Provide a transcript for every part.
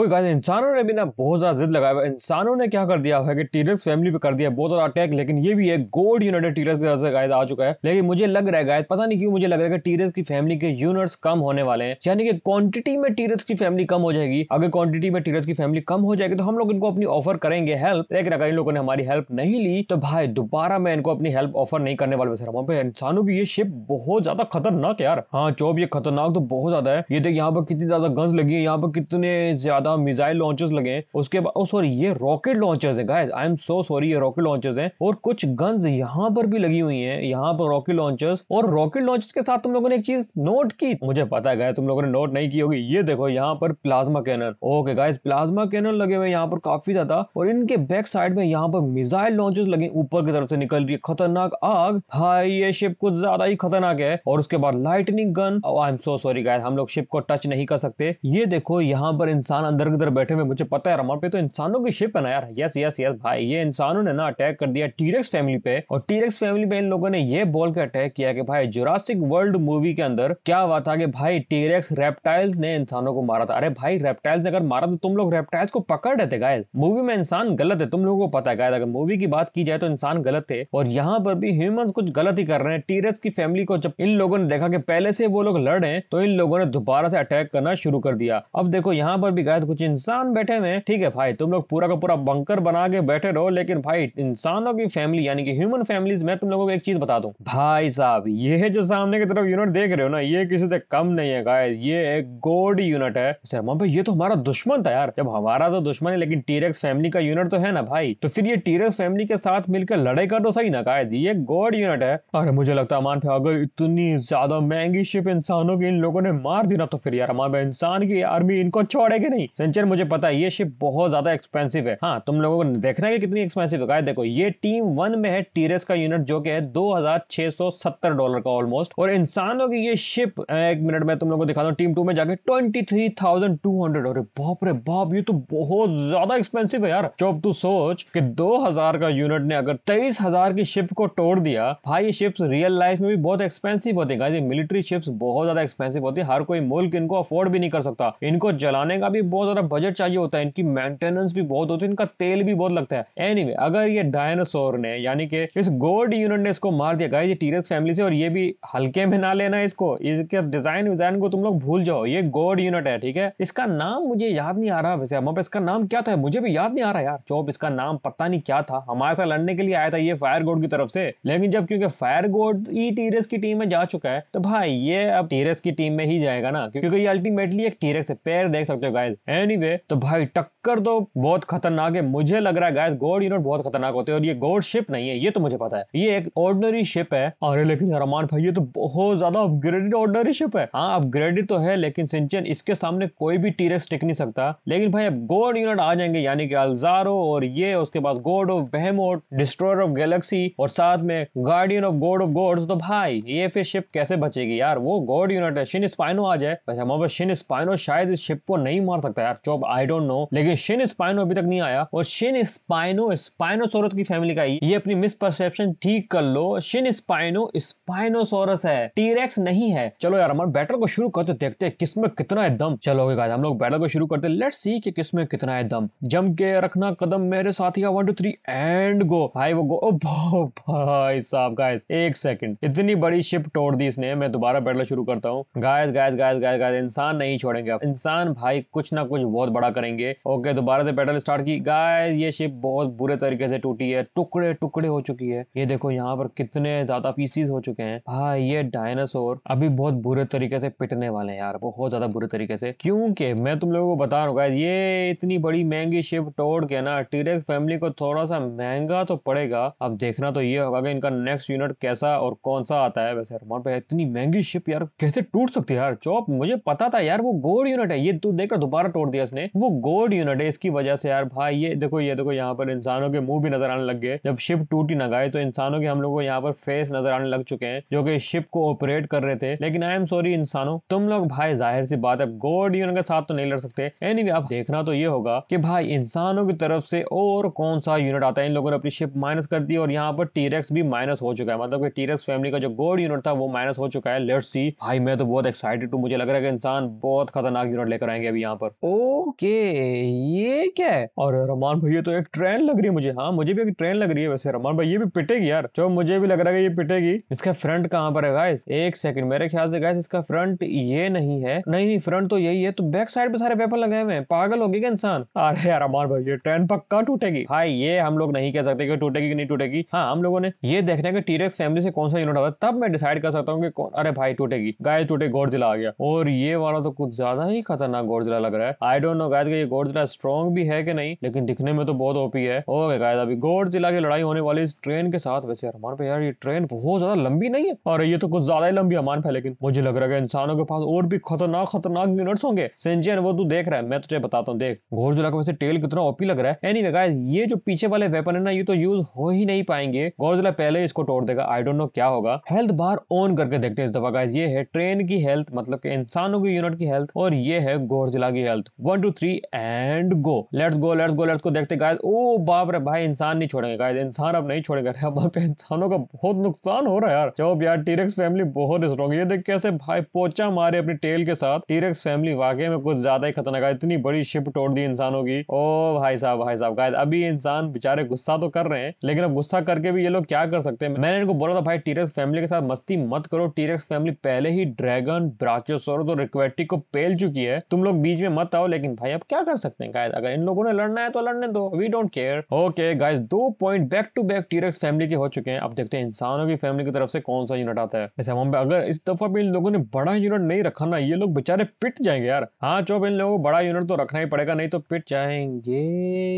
guys इंसानों ने भी ना बहुत ज़्यादा जिद लगाया हुआ इंसानों ने क्या कर दिया है कि टीरक्स फैमिली पे कर दिया बहुत ज़्यादा अटैक लेकिन ये भी है गोल्ड यूनाइटेड टीरक्स की तरफ से गाइस आ चुका है लेकिन मुझे लग रहा है गाइस पता नहीं क्यों मुझे लग रहा है कि टीरक्स की फैमिली के यूनिट्स कम होने वाले हैं यानी कि क्वांटिटी में टीरक्स की फैमिली कम हो जाएगी अगर क्वांटिटी में टीरस की फैमिली कम हो जाएगी तो हम लोग इनको अपनी ऑफर करेंगे हेल्प लेकिन अगर इन लोगों ने हमारी हेल्प नहीं ली तो भाई दोबारा मैं इनको अपनी हेल्प ऑफर नहीं करने वाले सर वहाँ पे इंसानों भी ये शिप बहुत ज्यादा खतरनाक यार हाँ चौब ये खतरनाक तो बहुत ज्यादा है ये देख यहाँ पर कितनी ज्यादा गंज लगी है यहाँ पर कितने ज्यादा ज्यादा मिसाइल लॉन्चर्स लगे हैं उसके बाद सॉरी ये रॉकेट लॉन्चर्स है guys I am so sorry ये रॉकेट लॉन्चर्स हैं और कुछ गन्स यहाँ पर भी लगी हुई हैं यहाँ पर रॉकेट लॉन्चर्स और रॉकेट लॉन्चर्स के साथ तुम लोगों ने एक चीज नोट की मुझे पता है गाय तुम लोगों ने नोट नहीं की होगी ये देखो यहाँ पर plasma cannon okay guys plasma cannon लगे हुए यहाँ पर काफी ज्यादा और इनके बैक साइड में यहाँ पर मिसाइल लॉन्चर्स लगे ऊपर की तरफ से निकल रही है खतरनाक आग भाई ये शिप कुछ ज्यादा ही खतरनाक है और उसके बाद lightning gun I am so sorry guy हम लोग शिप को टच नहीं कर सकते ये देखो यहाँ पर इंसान अंदर उधर बैठे हुए मुझे पता है रमन पे तो इंसानों की शिप है ना यार यस यस यस भाई ये इंसानों ने ना अटैक कर दिया टीरेक्स फैमिली पे और टीरेक्स फैमिली पे इन लोगों ने ये बोल के अटैक किया कि भाई जोरासिक वर्ल्ड मूवी के अंदर क्या हुआ था कि भाई टीरेक्स रेप्टाइल्स ने इंसानों को मारा था अरे भाई रेप्टाइल्स ने अगर मारा तो तुम लोग रेप्टाइल्स को पकड़ रहे थे गाय मूवी में इंसान गलत है तुम लोगों को पता है गाय अगर मूवी की बात की जाए तो इंसान गलत थे और यहाँ पर भी ह्यूमन कुछ गलत ही कर रहे हैं टीरेक्स की फैमिली को जब इन लोगों ने देखा कि पहले से वो लोग लड़ रहे हैं तो इन लोगों ने दोबारा से अटैक करना शुरू कर दिया अब देखो यहाँ पर भी कैद कुछ इंसान बैठे हुए ठीक है भाई तुम लोग पूरा का पूरा बंकर बना के बैठे रहो लेकिन भाई इंसानों की फैमिली यानी कि ह्यूमन फैमिली में तुम लोगों को एक चीज बता दूं भाई साहब ये जो सामने की तरफ यूनिट देख रहे हो ना ये किसी से कम नहीं है गाय ये एक गोड यूनिट है सर अच्छा, मम्मी ये तो हमारा दुश्मन था यार जब हमारा तो दुश्मन है लेकिन टीरेक्स फैमिली का यूनिट तो है ना भाई तो फिर ये टीरेक्स फैमिली के साथ मिलकर लड़ाई कर दो सही ना गाय ये गोल्ड यूनिट है अरे मुझे लगता है मान फिर अगर इतनी ज्यादा महंगी शिप इंसानों की इन लोगों ने मार दी ना तो फिर यार हमारे इंसान की आर्मी इनको छोड़ेगी नहीं नहीं सेंचर मुझे पता है ये शिप बहुत ज्यादा एक्सपेंसिव है हाँ तुम लोगों को देखना है कितनी एक्सपेंसिव है देखो ये टीम वन में है टीरस का यूनिट जो की है दो डॉलर का ऑलमोस्ट और इंसानों की ये शिप एक मिनट में तुम लोग को दिखा दू टीम टू में जाके हंड्रेड और बाप रे बाप ये तो बहुत ज्यादा एक्सपेंसिव है यार जब तू सोच कि दो हजार का यूनिट ने अगर तेईस हजार की शिप को तोड़ दिया भाई ये शिप्स रियल लाइफ में भी बहुत एक्सपेंसिव होते हैं मिलिट्री शिप्स बहुत ज्यादा एक्सपेंसिव होती है हर कोई मुल्क इनको अफोर्ड भी नहीं कर सकता इनको जलाने का भी बहुत ज़्यादा बजट चाहिए होता है इनकी मेंटेनेंस भी बहुत होती है इनका तेल भी बहुत लगता है एनी anyway, अगर ये डायनासोर ने यानी कि इस गोड यूनिट ने इसको मार दिया गाइस ये टीरेक्स फैमिली से और ये भी हल्के में ना लेना इसको इसके डिजाइन विजाइन को तुम लोग भूल जाओ ये गोड यूनिट है ठीक है इसका नाम मुझे याद नहीं आ रहा वैसे हम इसका नाम क्या था मुझे भी याद नहीं आ रहा यार चौप इसका नाम पता नहीं क्या था हमारे साथ लड़ने के लिए आया था ये फायर गोड की तरफ से लेकिन जब क्योंकि फायर गोड ही टीरेस की टीम में जा चुका है तो भाई ये अब टीरेस की टीम में ही जाएगा ना क्योंकि ये अल्टीमेटली एक टीरेक्स है पैर देख सकते हो गाइस एनीवे anyway, तो भाई टक्कर तो बहुत खतरनाक है मुझे लग रहा है गाइस गोड यूनिट बहुत खतरनाक होते हैं और ये गोड शिप नहीं है ये तो मुझे पता है ये एक ऑर्डनरी शिप है अरे लेकिन अरमान भाई ये तो बहुत ज्यादा अपग्रेडेड ऑर्डनरी शिप है हाँ अपग्रेडेड तो है लेकिन सिंचन इसके सामने कोई भी टीरेक्स टिक नहीं सकता लेकिन भाई अब गोड यूनिट आ जाएंगे यानी कि अल्जारो और ये उसके बाद god of Behemoth destroyer of galaxy और साथ में guardian of god of gods तो भाई ये फिर शिप कैसे बचेगी यार वो गोड यूनिट है शिन स्पाइनो आ जाए वैसे हमारे शिन स्पाइनो शायद इस शिप को नहीं मार सकता सकता है यार चोप आई डोंट नो लेकिन शिन स्पाइनो अभी तक नहीं आया और शिन स्पाइनो स्पाइनोसोरस की फैमिली का ही ये अपनी मिसपरसेप्शन ठीक कर लो शिन स्पाइनो स्पाइनोसोरस है टीरेक्स नहीं है चलो यार हमारे बैटल को शुरू करते देखते हैं किसमें कितना है दम चलोगे गाइस हम लोग बैटल को शुरू करते लेट्स सी कि किसमें कितना है दम जम के रखना कदम मेरे साथी का 1 2 3 एंड गो भाई वो गो ओ भाई साहब गाइस एक सेकंड इतनी बड़ी शिप तोड़ दी इसने मैं दोबारा बैटल शुरू करता हूँ guys guys guys guys guys इंसान नहीं छोड़ेंगे अब इंसान भाई कुछ ना ना कुछ बहुत बड़ा करेंगे ओके दोबारा से पैटर्न स्टार्ट की गाय ये शिप बहुत बुरे तरीके से टूटी है टुकड़े टुकड़े हो चुकी है ये देखो यहाँ पर कितने ज्यादा पीसीज हो चुके हैं हाँ ये डायनासोर अभी बहुत बुरे तरीके से पिटने वाले हैं यार बहुत ज्यादा बुरे तरीके से क्योंकि मैं तुम लोगों को बता रहा हूँ गाय ये इतनी बड़ी महंगी शिप तोड़ के ना टीरेक्स फैमिली को थोड़ा सा महंगा तो पड़ेगा अब देखना तो ये होगा कि इनका नेक्स्ट यूनिट कैसा और कौन सा आता है वैसे अरमान भाई इतनी महंगी शिप यार कैसे टूट सकती है यार चौप मुझे पता था यार वो गोल्ड यूनिट है ये तू देख रहा दोबारा तोड़ दिया इसने वो गोड यूनिट है इसकी वजह से यार भाई ये देखो ये देखो यहाँ पर इंसानों के मुंह भी नजर आने लग गए जब शिप टूटी ना गए तो इंसानों के हम लोग को यहाँ पर फेस नजर आने लग चुके हैं जो कि शिप को ऑपरेट कर रहे थे लेकिन आई एम सॉरी इंसानों तुम लोग भाई जाहिर सी बात है गोड यूनिट के साथ तो नहीं लड़ सकते एनी आप देखना तो ये होगा कि भाई इंसानों की तरफ से और कौन सा यूनिट आता है इन लोगों ने अपनी शिप माइनस कर दी और यहाँ पर टीरेक्स भी माइनस हो चुका है मतलब कि टीरेक्स फैमिली का जो गोड यूनिट था वो माइनस हो चुका है लेट्स सी भाई मैं तो बहुत एक्साइटेड हूँ मुझे लग रहा है कि इंसान बहुत खतरनाक यूनिट लेकर आएंगे अभी यहाँ पर ओके ये क्या है और रमान भैया तो एक ट्रेन लग रही है मुझे हाँ मुझे भी एक ट्रेन लग रही है वैसे रमान भाई ये भी पिटेगी यार जो मुझे भी लग रहा है ये पिटेगी इसका फ्रंट कहाँ पर है गाइस एक सेकंड मेरे ख्याल से गाइस इसका फ्रंट ये नहीं है नहीं नहीं फ्रंट तो यही है तो बैक साइड पे सारे पेपर लगे हुए हैं पागल हो गए क्या इंसान अरे यार रमान भाई ये ट्रेन पक्का टूटेगी हाई ये हम लोग नहीं कह सकते कि टूटेगी कि नहीं टूटेगी हाँ हम लोगों ने ये देखने के टीरेक्स फैमिली से कौन सा यूनिट आता है तब मैं डिसाइड कर सकता हूँ कि अरे भाई टूटेगी गाय टूटे गौरजिला आ गया और ये वाला तो कुछ ज्यादा ही खतरनाक जिला लग रहा है रहा है आई डोंट नो गायद ये गोडजिला स्ट्रॉन्ग भी है कि नहीं लेकिन दिखने में तो बहुत ओपी है ओके गायद अभी गोडजिला की लड़ाई होने वाली इस ट्रेन के साथ वैसे अरमान पे यार ये ट्रेन बहुत ज्यादा लंबी नहीं है और ये तो कुछ ज्यादा ही लंबी अमान पे लेकिन मुझे लग रहा है इंसानों के पास और भी खतरनाक खतरनाक यूनिट्स होंगे सेंजियन वो तू देख रहा है मैं तुझे बताता हूँ देख गोडजिला का वैसे टेल कितना ओपी लग रहा है एनी anyway, ये जो पीछे वाले वेपन है ना ये तो यूज हो ही नहीं पाएंगे गोडजिला पहले इसको तोड़ देगा आई डोंट नो क्या होगा हेल्थ बार ऑन करके देखते हैं इस दफा गाइज ये है ट्रेन की हेल्थ मतलब कि इंसानों की यूनिट की हेल्थ और ये है गोरजिला की health health one two three and go let's go let's go let's को देखते गाय ओ बाप रे भाई इंसान नहीं छोड़ेंगे गाय इंसान अब नहीं छोड़ेगा वहां पे इंसानों का बहुत नुकसान हो रहा है यार जॉब यार टीरेक्स फैमिली बहुत स्ट्रॉन्ग ये देख कैसे भाई पोचा मारे अपनी टेल के साथ टीरेक्स फैमिली वाकई में कुछ ज्यादा ही खतरनाक है इतनी बड़ी शिप तोड़ दी इंसानों की ओ भाई साहब भाई साहब गाय अभी इंसान बेचारे गुस्सा तो कर रहे हैं लेकिन अब गुस्सा करके भी ये लोग क्या कर सकते हैं मैंने इनको बोला था भाई टीरेक्स फैमिली के साथ मस्ती मत करो टीरेक्स फैमिली पहले ही ड्रैगन ब्राचोसोरस और रिक्वेटिक को पेल चुकी है तुम लोग बीच में मत आओ लेकिन भाई अब क्या कर सकते हैं गाइस अगर इन लोगों ने लड़ना है तो लड़ने दो we don't care okay guys दो point back to back T Rex family के हो चुके हैं अब देखते हैं इंसानों की फैमिली की तरफ से कौन सा यूनिट आता है ऐसे हम अगर इस दफा भी इन लोगों ने बड़ा यूनिट नहीं रखा ना ये लोग बेचारे पिट जाएंगे यार हाँ चौप इन लोगों को बड़ा यूनिट तो रखना ही पड़ेगा नहीं तो पिट जाएंगे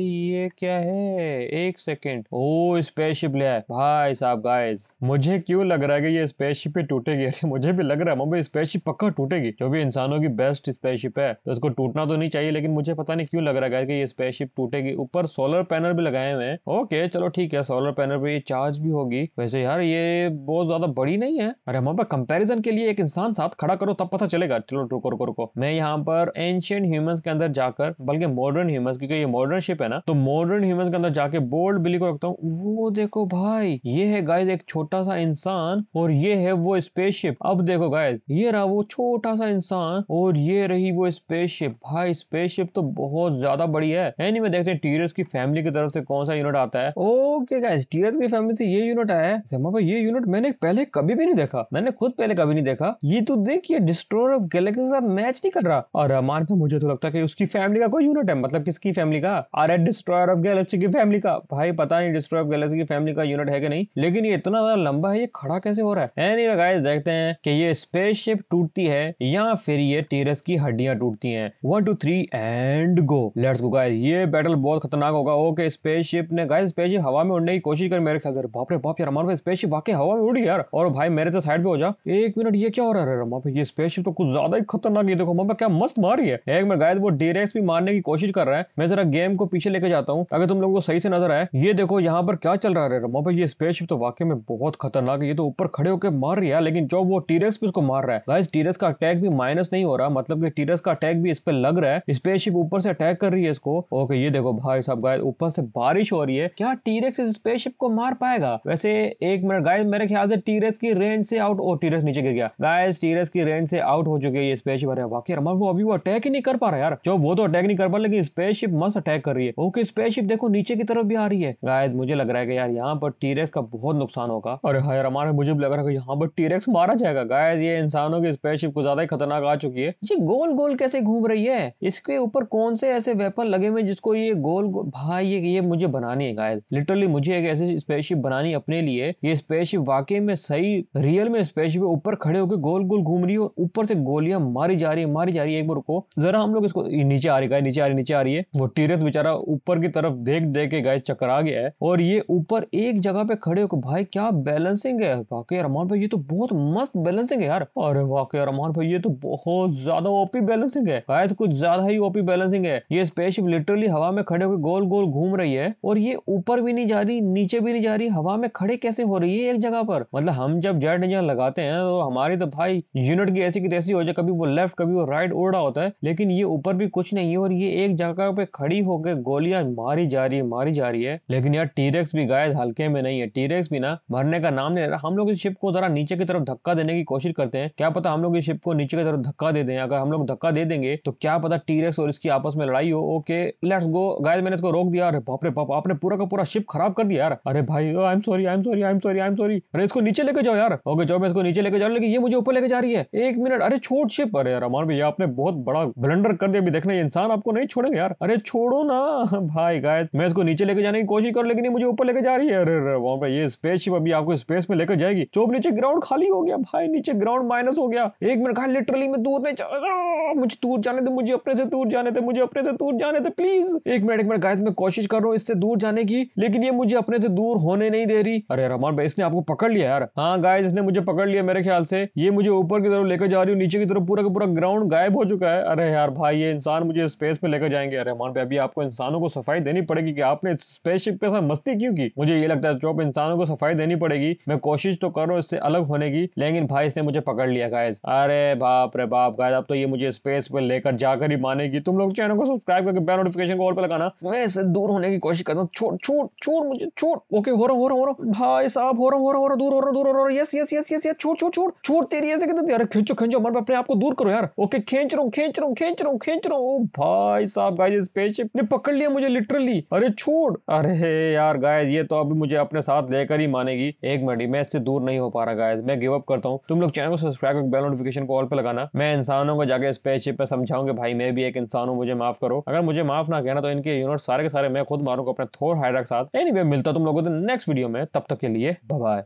ये क्या है एक सेकेंड ओ स्पेसिप लिया भाई साहब गाइस मुझे क्यों लग रहा है कि ये स्पेसशिप ही टूटेगी मुझे भी लग रहा है मुंबई स्पेसशिप पक्का टूटेगी जो भी इंसानों की बेस्ट स्पेसशिप है तो इसको टूट टूटना तो नहीं चाहिए लेकिन मुझे पता नहीं क्यों लग रहा है कि ये स्पेसशिप टूटेगी ऊपर सोलर पैनल भी लगाए हुए हैं ओके चलो ठीक है सोलर पैनल पे ये चार्ज भी होगी वैसे यार ये बहुत ज्यादा बड़ी नहीं है अरे हमारे पर कंपेरिजन के लिए एक इंसान साथ खड़ा करो तब पता चलेगा चलो रुको रुको रुको मैं यहाँ पर एंशियंट ह्यूमंस के अंदर जाकर बल्कि मॉडर्न ह्यूमंस क्योंकि ये मॉडर्न शिप है ना तो मॉडर्न ह्यूमंस के अंदर जाके बोल्ड बिली को रखता हूँ वो देखो भाई ये है गाइज एक छोटा सा इंसान और ये है वो स्पेसशिप अब देखो गाय ये रहा वो छोटा सा इंसान और ये रही वो स्पेसशिप भाई स्पेसशिप तो बहुत ज्यादा बड़ी है एनी में देखते हैं टीरस की फैमिली की तरफ से कौन सा यूनिट आता है ओके गाइस टीरस की फैमिली से ये यूनिट आया है भाई ये यूनिट मैंने पहले कभी भी नहीं देखा मैंने खुद पहले कभी नहीं देखा ये तो देख ये डिस्ट्रोर ऑफ गैलेक्सी के साथ मैच नहीं कर रहा और रहमान पे मुझे तो लगता है कि उसकी फैमिली का कोई यूनिट है मतलब किसकी फैमिली का अरे डिस्ट्रॉयर ऑफ गैलेक्सी की फैमिली का भाई पता नहीं डिस्ट्रॉयर ऑफ गैलेक्सी की फैमिली का यूनिट है कि नहीं लेकिन ये इतना ज्यादा लंबा है ये खड़ा कैसे हो रहा है एनीवे गाइस देखते हैं कि ये स्पेसशिप टूटती है या फिर ये टीरस की हड्डियां टूटती हैं one two three and go let's go guys ये बैटल बहुत खतरनाक होगा ओके स्पेसशिप ने गाइस स्पेसशिप हवा में उड़ने की कोशिश कर मेरे ख्याल बाप रे बाप यार हमारे स्पेसशिप वाकई हवा में उड़ गया यार और भाई मेरे से साइड पे हो जा एक मिनट ये क्या हो रहा है वहां पे ये स्पेसशिप तो कुछ ज्यादा ही खतरनाक है देखो वहां क्या मस्त मार रही है एक मिनट गाइस वो डीरेक्स भी मारने की कोशिश कर रहा है मैं जरा गेम को पीछे लेके जाता हूँ अगर तुम लोगों को सही से नजर आए ये देखो यहाँ पर क्या चल रहा है वहां पर ये स्पेसशिप तो वाकई में बहुत खतरनाक है ये तो ऊपर खड़े होकर मार रही है लेकिन जो वो टीरेक्स भी उसको मार रहा है गाइस टीरेक्स का अटैक भी माइनस नहीं हो रहा मतलब कि टीरेक्स का अटैक भी इस पर लग रहा है स्पेसशिप ऊपर से अटैक कर रही है इसको ओके ये देखो भाई साहब गाय ऊपर से बारिश हो रही है क्या टीरेक्स स्पेसशिप को मार पाएगा वैसे एक मिनट गाय मेरे ख्याल से टीरेक्स की रेंज से आउट और टीरेक्स नीचे गिर गया गाय टीरेक्स की रेंज से आउट हो चुकी है ये स्पेसशिप अरे वाकई रमन वो अभी वो अटैक ही नहीं कर पा रहा यार जो वो तो अटैक नहीं कर पा लेकिन स्पेसशिप मस्त अटैक कर रही है ओके स्पेसशिप देखो नीचे की तरफ भी आ रही है गाय मुझे लग रहा है कि यार यहाँ पर टीरेक्स का बहुत नुकसान होगा और हाय रमान मुझे भी लग रहा है यहाँ पर टीरेक्स मारा जाएगा गाय ये इंसानों की स्पेसशिप को ज्यादा ही खतरनाक आ चुकी है ये गोल गोल कैसे घूम रही है है इसके ऊपर कौन से ऐसे वेपन लगे हुए जिसको ये गोल भाई ये ये मुझे बनानी है गाय लिटरली मुझे एक ऐसी स्पेसशिप बनानी अपने लिए ये स्पेसशिप वाकई में सही रियल में स्पेसशिप ऊपर खड़े होकर गोल गोल घूम रही है ऊपर से गोलियां मारी जा रही है मारी जा रही है एक बार को जरा हम लोग इसको नीचे आ रही गाय नीचे आ रही नीचे आ रही है वो टीरथ बेचारा ऊपर की तरफ देख देख के गाय चकरा गया है और ये ऊपर एक जगह पे खड़े होकर भाई क्या बैलेंसिंग है वाकई अरमान भाई ये तो बहुत मस्त बैलेंसिंग है यार अरे वाकई अरमान भाई ये तो बहुत ज्यादा ओपी बैलेंसिंग है गायत कुछ ज्यादा ही ओपी बैलेंसिंग है ये स्पेसशिप लिटरली हवा में खड़े होकर गोल गोल घूम रही है और ये ऊपर भी नहीं जा रही नीचे भी नहीं जा रही हवा में खड़े कैसे हो रही है एक जगह पर मतलब हम जब जेट इंजन लगाते हैं तो हमारी तो भाई यूनिट की ऐसी की तैसी हो जाए कभी वो लेफ्ट कभी वो राइट उड़ रहा होता है लेकिन ये ऊपर भी कुछ नहीं है और ये एक जगह पे खड़ी होकर गोलियां मारी जा रही है मारी जा रही है लेकिन यार टीरेक्स भी गायद हल्के में नहीं है टीरेक्स भी ना भरने का नाम नहीं रहा हम लोग इस शिप को जरा नीचे की तरफ धक्का देने की कोशिश करते हैं क्या पता हम लोग इस शिप को नीचे की तरफ धक्का दे दें अगर हम लोग धक्का दे देंगे तो क्या पता टीरेक्स और इसकी आपस में लड़ाई हो ओके लेट्स गो गाइस मैंने इसको रोक दिया अरे बाप रे बाप आपने पूरा का पूरा शिप खराब कर दिया यार अरे भाई I am sorry I am sorry I am sorry I am sorry अरे इसको नीचे लेके जाओ यार ओके जाओ मैं इसको नीचे लेके जा रहा लेकिन ये मुझे ऊपर लेके जा रही है एक मिनट अरे छोड़ शिप अरे यार अमान भैया आपने बहुत बड़ा ब्लंडर कर दिया अभी देखना इंसान आपको नहीं छोड़ेंगे यार अरे छोड़ो ना भाई गायत मैं इसको नीचे लेके जाने की कोशिश कर लेकिन ये मुझे ऊपर लेके जा रही है अरे अरे वहां पर ये शिप अभी आपको स्पेस में लेकर जाएगी चोप नीचे ग्राउंड खाली हो गया भाई नीचे ग्राउंड माइनस हो गया एक मिनट खाली लिटरली मैं दूर नहीं मुझे दूर जाने मुझे अपने से दूर जाने थे मुझे अपने से दूर जाने थे प्लीज एक मिनट एक मिनट गाइस मैं कोशिश कर रहा हूँ इससे दूर जाने की लेकिन ये मुझे अपने से दूर होने नहीं दे रही अरे रमान भाई इसने आपको पकड़ लिया यार हाँ गाइस इसने मुझे पकड़ लिया मेरे ख्याल से ये मुझे ऊपर की तरफ लेकर जा रही हूँ नीचे की तरफ पूरा का पूरा ग्राउंड गायब हो चुका है अरे यार भाई ये इंसान मुझे स्पेस में लेकर जाएंगे अरे रमान भाई अभी आपको इंसानों को सफाई देनी पड़ेगी कि आपने स्पेसशिप के साथ मस्ती क्यों की मुझे ये लगता है जो इंसानों को सफाई देनी पड़ेगी मैं कोशिश तो कर रहा हूँ इससे अलग होने की लेकिन भाई इसने मुझे पकड़ लिया गायज अरे बाप रे बाप गायज अब तो ये मुझे स्पेस में लेकर जाकर ही मानेगी तुम लोग चैनल को सब्सक्राइब करके बेल नोटिफिकेशन को ऑल पे लगाना मैं इसे दूर होने की कोशिश करता हूँ छोड़ छोड़ छोड़ मुझे छोड़ ओके हो रहा हो रहा हो रहा भाई साहब हो रहा हो रहा हो रहा दूर हो रहा दूर हो रहा यस यस यस यस छोड़ छोड़ छोड़ छोड़ तेरी ऐसे कहते यार खींचो खींचो मन अपने आप को दूर करो यार ओके खींच रहा हूँ खींच रहा हूँ खींच रहा हूँ खींच रहा हूँ भाई साहब गाइज इस स्पेसशिप ने पकड़ लिया मुझे लिटरली अरे छोड़ अरे यार गाइज ये तो अभी मुझे अपने साथ लेकर ही मानेगी एक मिनट मैं इससे दूर नहीं हो पा रहा गाइज मैं गिव अप करता हूँ तुम लोग चैनल को सब्सक्राइब बेल नोटिफिकेशन को ऑल पे लगाना मैं इंसानों को जाके स्पेसशिप पे समझाऊंगा कि भाई मैं भी एक इंसान हूँ मुझे माफ करो अगर मुझे माफ ना कहना तो इनके यूनिट सारे के सारे मैं खुद मारूंगा अपने थोर हाइड्रा के साथ एनी anyway, मिलता तुम लोगों को नेक्स्ट वीडियो में तब तक के लिए बाय